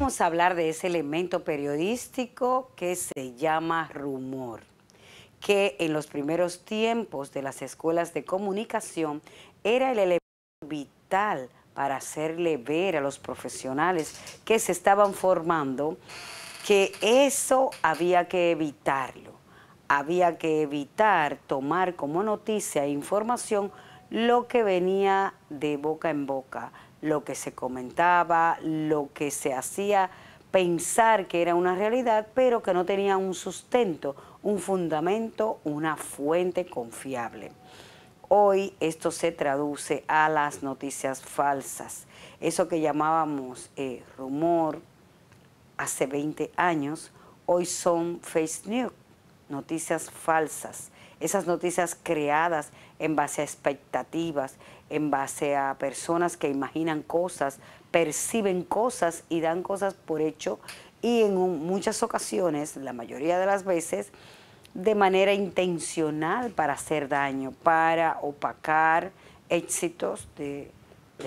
Vamos a hablar de ese elemento periodístico que se llama rumor, que en los primeros tiempos de las escuelas de comunicación era el elemento vital para hacerle ver a los profesionales que se estaban formando que eso había que evitarlo, había que evitar tomar como noticia e información lo que venía de boca en boca, lo que se comentaba, lo que se hacía pensar que era una realidad, pero que no tenía un sustento, un fundamento, una fuente confiable. Hoy esto se traduce a las noticias falsas, eso que llamábamos eh, rumor hace 20 años, hoy son fake news, noticias falsas esas noticias creadas en base a expectativas, en base a personas que imaginan cosas, perciben cosas y dan cosas por hecho y en muchas ocasiones, la mayoría de las veces, de manera intencional para hacer daño, para opacar éxitos de,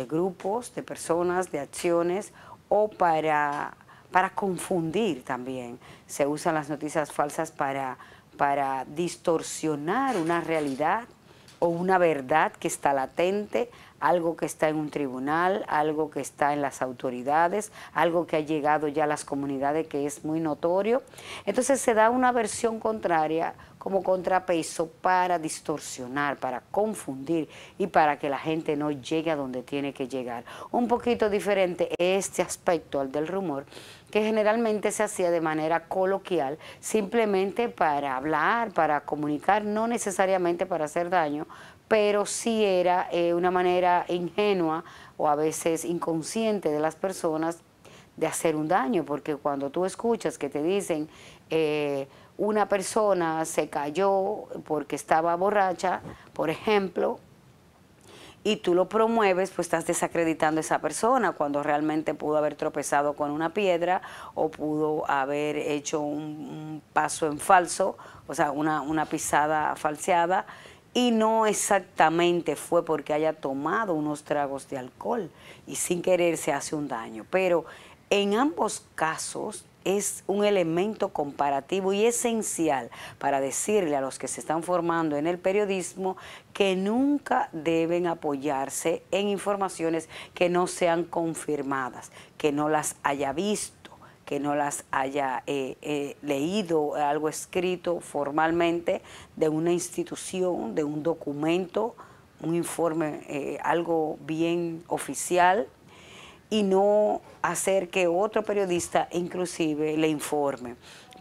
grupos, de personas, de acciones o para, para confundir también. Se usan las noticias falsas para para distorsionar una realidad o una verdad que está latente algo que está en un tribunal, algo que está en las autoridades, algo que ha llegado ya a las comunidades que es muy notorio. Entonces se da una versión contraria como contrapeso para distorsionar, para confundir y para que la gente no llegue a donde tiene que llegar. Un poquito diferente este aspecto al del rumor, que generalmente se hacía de manera coloquial, simplemente para hablar, para comunicar, no necesariamente para hacer daño, pero sí era eh, una manera ingenua o a veces inconsciente de las personas de hacer un daño, porque cuando tú escuchas que te dicen eh, una persona se cayó porque estaba borracha, por ejemplo, y tú lo promueves, pues estás desacreditando a esa persona cuando realmente pudo haber tropezado con una piedra o pudo haber hecho un, paso en falso, o sea, una, una pisada falseada y no exactamente fue porque haya tomado unos tragos de alcohol y sin querer se hace un daño. Pero en ambos casos es un elemento comparativo y esencial para decirle a los que se están formando en el periodismo que nunca deben apoyarse en informaciones que no sean confirmadas, que no las haya visto que no las haya eh, eh, leído, eh, algo escrito formalmente de una institución, de un documento, un informe, algo bien oficial, y no hacer que otro periodista inclusive le informe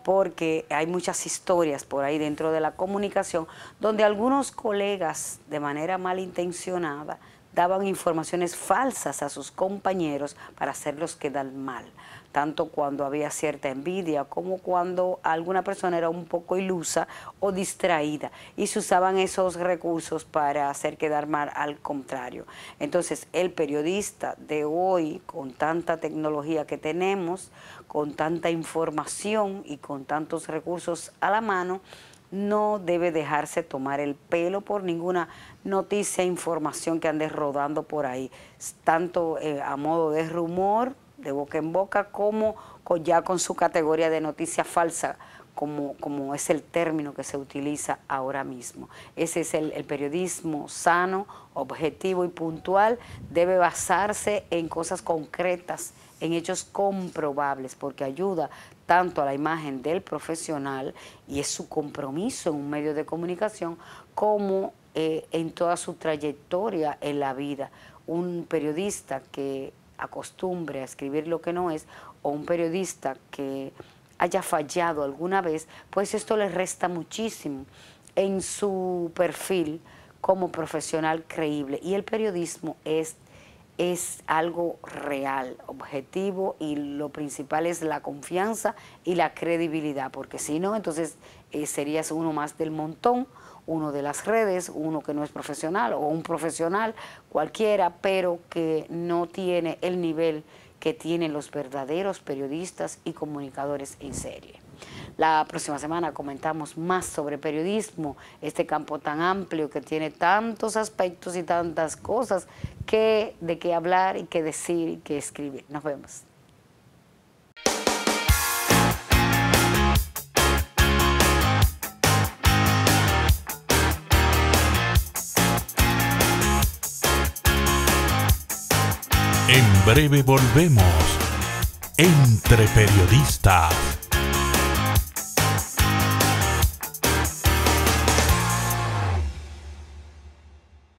porque hay muchas historias por ahí dentro de la comunicación donde algunos colegas de manera malintencionada daban informaciones falsas a sus compañeros para hacerlos quedar mal, tanto cuando había cierta envidia como cuando alguna persona era un poco ilusa o distraída y se usaban esos recursos para hacer quedar mal al contrario. Entonces el periodista de hoy, con tanta tecnología que tenemos, con tanta información y con tantos recursos a la mano, no debe dejarse tomar el pelo por ninguna noticia, información que ande rodando por ahí, tanto eh, a modo de rumor, de boca en boca, como ya con su categoría de noticia falsa, como, como, es el término que se utiliza ahora mismo. Ese es el, el, periodismo sano, objetivo y puntual. Debe basarse en cosas concretas, en hechos comprobables, porque ayuda tanto a la imagen del profesional y es su compromiso en un medio de comunicación como eh, en toda su trayectoria en la vida. Un periodista que acostumbre a escribir lo que no es o un periodista que haya fallado alguna vez, pues esto le resta muchísimo en su perfil como profesional creíble. Y el periodismo es es algo real, objetivo y lo principal es la confianza y la credibilidad, porque si no, entonces eh, serías uno más del montón, uno de las redes, uno que no es profesional o un profesional cualquiera, pero que no tiene el nivel que tienen los verdaderos periodistas y comunicadores en serie. La próxima semana comentamos más sobre periodismo, este campo tan amplio que tiene tantos aspectos y tantas cosas qué, de qué hablar y qué decir y qué escribir. Nos vemos. En breve volvemos entre periodistas.